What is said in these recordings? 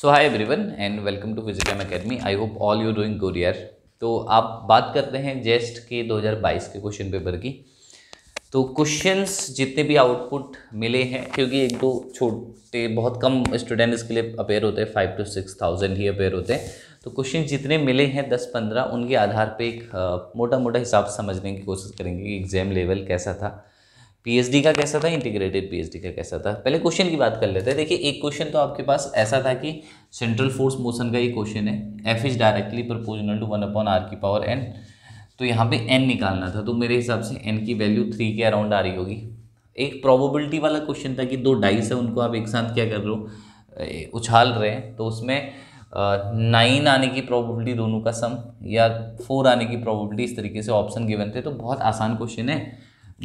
so hi every and welcome to Physicam academy I hope all you doing good year तो आप बात करते हैं जेस्ट e के 2022 के क्वेश्चन पेपर की तो क्वेश्चंस जितने भी आउटपुट मिले हैं क्योंकि एक दो छोटे बहुत कम स्टूडेंट इसके लिए अपेयर होते हैं फाइव टू सिक्स थाउजेंड ही अपेयर होते हैं तो क्वेश्चन जितने मिले हैं दस पंद्रह उनके आधार पे एक मोटा मोटा हिसाब समझने की कोशिश करेंगे कि एग्ज़ाम लेवल कैसा था पीएचडी का कैसा था इंटीग्रेटेड पीएचडी का कैसा था पहले क्वेश्चन की बात कर लेते हैं देखिए एक क्वेश्चन तो आपके पास ऐसा था कि सेंट्रल फोर्स मोशन का ही क्वेश्चन है F is directly proportional to one upon r की पावर एन तो यहाँ पे एन निकालना था तो मेरे हिसाब से एन की वैल्यू थ्री के अराउंड आ रही होगी एक प्रॉबिलिटी वाला क्वेश्चन था कि दो डाइस है उनको आप एक साथ क्या कर रहे हो उछाल रहे हैं तो उसमें नाइन आने की प्रोबेबिलिटी दोनों का सम या फोर आने की प्रोबेबिलिटी इस तरीके से ऑप्शन गिवन थे तो बहुत आसान क्वेश्चन है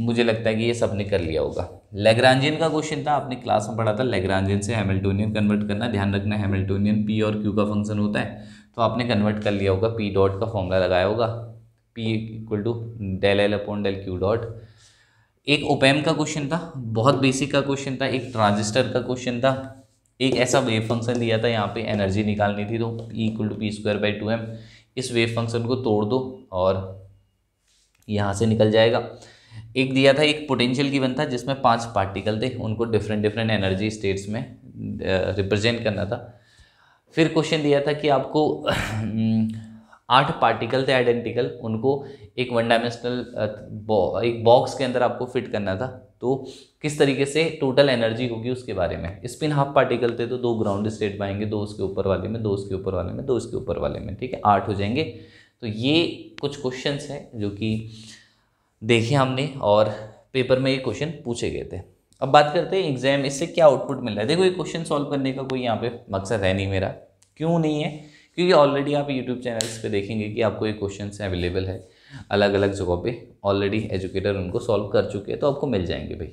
मुझे लगता है कि ये सब ने कर लिया होगा लेग्रांजियन का क्वेश्चन था आपने क्लास में पढ़ा था लेग्रांजियन से हेमिल्टोनियन कन्वर्ट करना ध्यान रखना हेमिल्टोनियन पी और क्यू का फंक्शन होता है तो आपने कन्वर्ट कर लिया होगा पी डॉट का फॉर्मूला लगाया होगा p equal to del L upon del q dot एक ओपेम का क्वेश्चन था बहुत बेसिक का क्वेश्चन था एक ट्रांजिस्टर का क्वेश्चन था एक ऐसा वेव फंक्शन दिया था यहाँ पे एनर्जी निकालनी थी तो p equal to p square by two m इस वेव फंक्शन को तोड़ दो और यहाँ से निकल जाएगा एक दिया था एक पोटेंशियल गिवन था जिसमें पांच पार्टिकल थे उनको डिफरेंट डिफरेंट एनर्जी स्टेट्स में रिप्रेजेंट करना था फिर क्वेश्चन दिया था कि आपको आठ पार्टिकल थे आइडेंटिकल उनको एक वन डायमेंशनल एक बॉक्स के अंदर आपको फिट करना था तो किस तरीके से टोटल एनर्जी होगी उसके बारे में स्पिन हाफ पार्टिकल थे तो दो ग्राउंड स्टेट पाएंगे दो उसके ऊपर वाले में दो उसके ऊपर वाले में दो उसके ऊपर वाले में ठीक है आठ हो जाएंगे तो ये कुछ क्वेश्चंस हैं जो कि देखे हमने और पेपर में ये क्वेश्चन पूछे गए थे अब बात करते हैं एग्जाम इससे क्या आउटपुट मिल रहा है देखो ये क्वेश्चन सॉल्व करने का कोई यहाँ पे मकसद है नहीं मेरा क्यों नहीं है क्योंकि ऑलरेडी आप यूट्यूब चैनल्स पे देखेंगे कि आपको ये क्वेश्चन अवेलेबल है अलग अलग जगहों पे ऑलरेडी एजुकेटर उनको सॉल्व कर चुके हैं तो आपको मिल जाएंगे भाई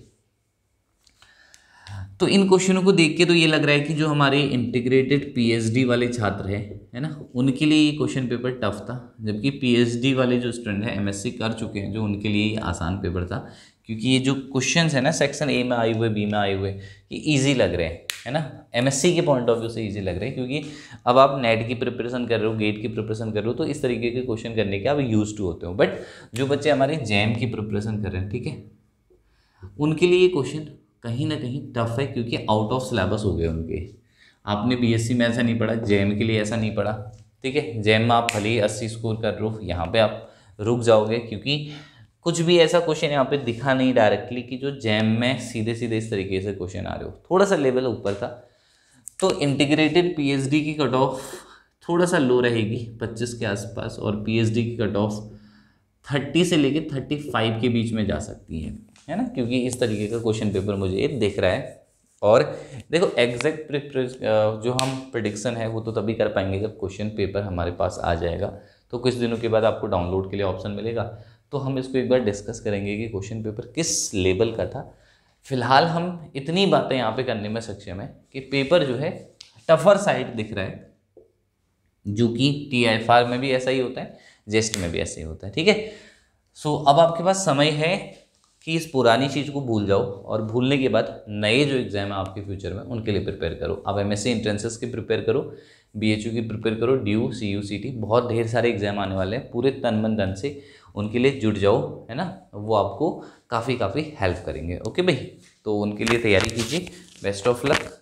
तो इन क्वेश्चनों को देख के तो ये लग रहा है कि जो हमारे इंटीग्रेटेड पीएचडी वाले छात्र हैं है ना उनके लिए ये क्वेश्चन पेपर टफ था जबकि पीएचडी वाले जो स्टूडेंट हैं एमएससी कर चुके हैं जो उनके लिए आसान पेपर था क्योंकि ये जो क्वेश्चन है ना सेक्शन ए में आए हुए बी में आए हुए ये ईजी लग रहे हैं है ना एम के पॉइंट ऑफ व्यू से ईजी लग रहे हैं क्योंकि अब आप नेट की प्रिपरेशन कर रहे हो गेट की प्रिपरेशन कर रहे हो तो इस तरीके के क्वेश्चन करने के आप यूज टू होते हो बट जो बच्चे हमारे जैम की प्रिपरेशन कर रहे हैं ठीक है उनके लिए ये क्वेश्चन कहीं ना कहीं टफ है क्योंकि आउट ऑफ सिलेबस हो गए उनके आपने बीएससी में ऐसा नहीं पढ़ा जेम के लिए ऐसा नहीं पढ़ा ठीक है जेम में आप भले ही अस्सी स्कोर कर रुख यहाँ पे आप रुक जाओगे क्योंकि कुछ भी ऐसा क्वेश्चन यहाँ पे दिखा नहीं डायरेक्टली कि जो जैम में सीधे सीधे इस तरीके से क्वेश्चन आ रहे हो थोड़ा सा लेवल ऊपर था तो इंटीग्रेटेड पीएचडी की कट ऑफ थोड़ा सा लो रहेगी 25 के आसपास और पीएचडी की कट ऑफ थर्टी से लेके 35 के बीच में जा सकती है है ना क्योंकि इस तरीके का क्वेश्चन पेपर मुझे दिख रहा है और देखो एग्जैक्ट जो हम प्रडिक्शन है वो तो तभी कर पाएंगे जब क्वेश्चन पेपर हमारे पास आ जाएगा तो कुछ दिनों के बाद आपको डाउनलोड के लिए ऑप्शन मिलेगा तो हम इसको एक बार डिस्कस करेंगे कि क्वेश्चन पेपर किस लेवल का था फिलहाल हम इतनी बातें यहाँ पे करने में सक्षम है कि पेपर जो है टफर साइड दिख रहा है जो कि टी में भी ऐसा ही होता है जेस्ट में भी ऐसा ही होता है ठीक है सो अब आपके पास समय है कि इस पुरानी चीज़ को भूल जाओ और भूलने के बाद नए जो एग्ज़ाम है आपके फ्यूचर में उनके लिए प्रिपेयर करो आप एम एस एंट्रेंसेस की प्रिपेयर करो बी एच यू की प्रिपेयर करो D U C U C T बहुत ढेर सारे एग्ज़ाम आने वाले हैं पूरे तन मन धन से उनके लिए जुट जाओ है ना वो आपको काफ़ी काफ़ी हेल्प करेंगे ओके भाई तो उनके लिए तैयारी कीजिए बेस्ट ऑफ लक